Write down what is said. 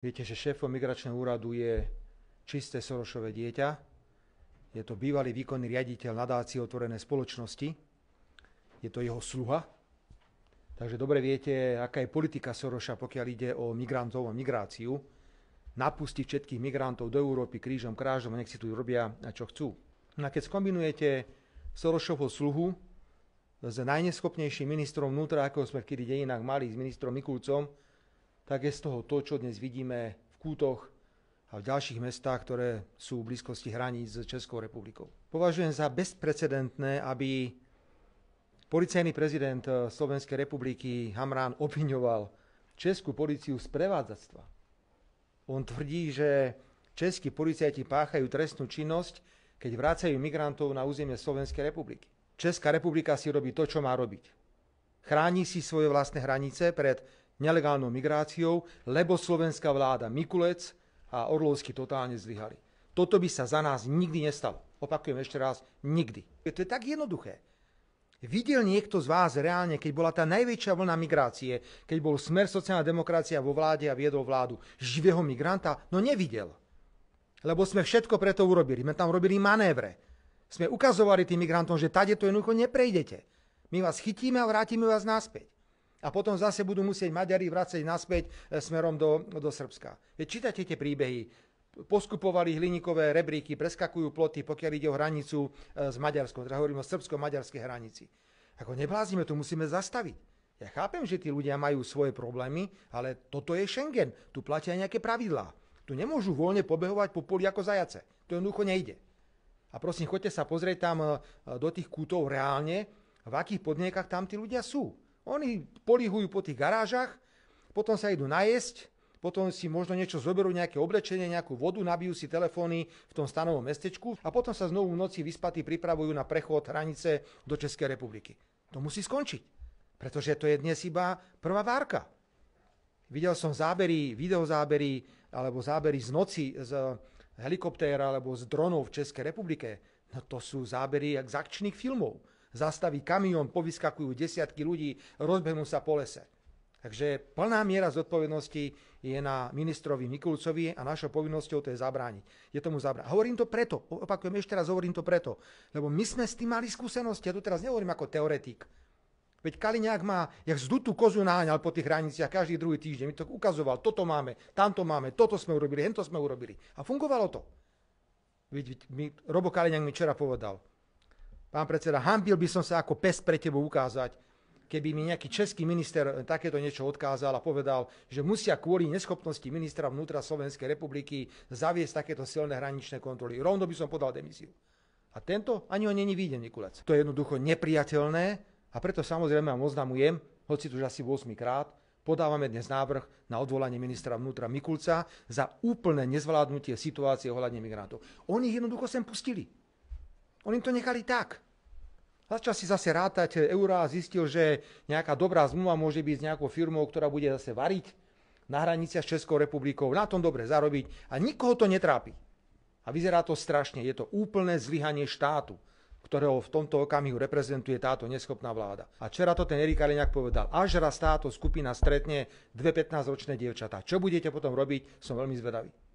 Viete, že šéfom migračného úradu je čisté Sorošové dieťa. Je to bývalý výkonný riaditeľ nadácie otvorené spoločnosti. Je to jeho sluha. Takže dobre viete, aká je politika Soroša, pokiaľ ide o migrantov a migráciu. Napustiť všetkých migrantov do Európy krížom, krážom, nech si tu robia, čo chcú. No a keď skombinujete Sorošovho sluhu s najneschopnejším ministrom vnútra, ako sme v kedy dejinách mali, s ministrom Mikulcom, tak je z toho to, čo dnes vidíme v kútoch a v ďalších mestách, ktoré sú v blízkosti hraníc s Českou republikou. Považujem za bezprecedentné, aby policajný prezident eh, Slovenskej republiky Hamrán obviňoval českú policiu z prevádzactva. On tvrdí, že českí policajti páchajú trestnú činnosť, keď vrácajú migrantov na územie Slovenskej republiky. Česká republika si robí to, čo má robiť. Chráni si svoje vlastné hranice pred nelegálnou migráciou, lebo slovenská vláda Mikulec a Orlovský totálne zlyhali. Toto by sa za nás nikdy nestalo. Opakujem ešte raz, nikdy. To je tak jednoduché. Videl niekto z vás reálne, keď bola tá najväčšia vlna migrácie, keď bol smer sociálna demokracia vo vláde a viedol vládu živého migranta? No nevidel. Lebo sme všetko preto urobili. My tam robili manévre. Sme ukazovali tým migrantom, že tade to jednoducho neprejdete. My vás chytíme a vrátime vás naspäť a potom zase budú musieť Maďari vrácať naspäť e, smerom do, do Srbska. Veď čítate tie príbehy, poskupovali hliníkové rebríky, preskakujú ploty, pokiaľ ide o hranicu e, s Maďarskou. teda hovorím o srbsko-maďarskej hranici. Ako neblázime, to musíme zastaviť. Ja chápem, že tí ľudia majú svoje problémy, ale toto je Schengen. Tu platia nejaké pravidlá. Tu nemôžu voľne pobehovať po poli ako zajace. To jednoducho nejde. A prosím, choďte sa pozrieť tam e, do tých kútov reálne, v akých podmienkach tam tí ľudia sú. Oni polihujú po tých garážach, potom sa idú najesť, potom si možno niečo zoberú, nejaké oblečenie, nejakú vodu, nabijú si telefóny v tom stanovom mestečku a potom sa znovu v noci vyspatí pripravujú na prechod hranice do Českej republiky. To musí skončiť, pretože to je dnes iba prvá várka. Videl som zábery, videozábery alebo zábery z noci z eh, helikoptéra alebo z dronov v Českej republike. No to sú zábery jak z akčných filmov zastaví kamión, povyskakujú desiatky ľudí, rozbehnú sa po lese. Takže plná miera zodpovednosti je na ministrovi Mikulcovi a našou povinnosťou to je zabrániť. Je tomu zabrániť. Hovorím to preto, opakujem ešte raz, hovorím to preto, lebo my sme s tým mali skúsenosti, ja tu teraz nehovorím ako teoretik. Veď Kaliňák má, jak zdutú kozu náňal po tých hraniciach každý druhý týždeň, mi to ukazoval, toto máme, tamto máme, toto sme urobili, hento sme urobili. A fungovalo to. Veď, veď mi, Robo Kaliňák mi včera povedal, Pán predseda, hambil by som sa ako pes pre tebo ukázať, keby mi nejaký český minister takéto niečo odkázal a povedal, že musia kvôli neschopnosti ministra vnútra Slovenskej republiky zaviesť takéto silné hraničné kontroly. Rovno by som podal demisiu. A tento ani ho není výjde, Nikulec. To je jednoducho nepriateľné a preto samozrejme vám oznamujem, hoci tu už asi 8 krát, podávame dnes návrh na odvolanie ministra vnútra Mikulca za úplné nezvládnutie situácie ohľadne migrantov. Oni ich jednoducho sem pustili. Oni to nechali tak. Začal si zase rátať eh, eurá a zistil, že nejaká dobrá zmluva môže byť s nejakou firmou, ktorá bude zase variť na hraniciach s Českou republikou, na tom dobre zarobiť a nikoho to netrápi. A vyzerá to strašne, je to úplné zlyhanie štátu, ktorého v tomto okamihu reprezentuje táto neschopná vláda. A včera to ten Erik Aleňák povedal, až raz táto skupina stretne dve 15-ročné dievčatá. Čo budete potom robiť, som veľmi zvedavý.